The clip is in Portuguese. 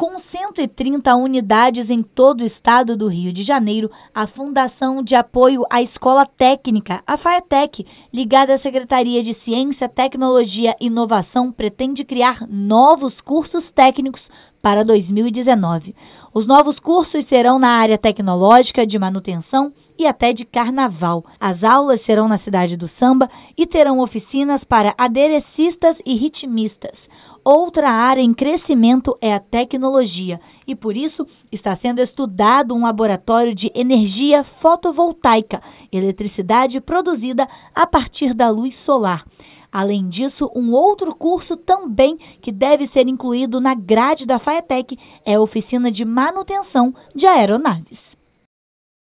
Com 130 unidades em todo o estado do Rio de Janeiro, a Fundação de Apoio à Escola Técnica, a FAETEC, ligada à Secretaria de Ciência, Tecnologia e Inovação, pretende criar novos cursos técnicos para 2019. Os novos cursos serão na área tecnológica, de manutenção e até de carnaval. As aulas serão na Cidade do Samba e terão oficinas para aderecistas e ritmistas. Outra área em crescimento é a tecnologia e, por isso, está sendo estudado um laboratório de energia fotovoltaica, eletricidade produzida a partir da luz solar. Além disso, um outro curso também que deve ser incluído na grade da FAETEC é a oficina de manutenção de aeronaves.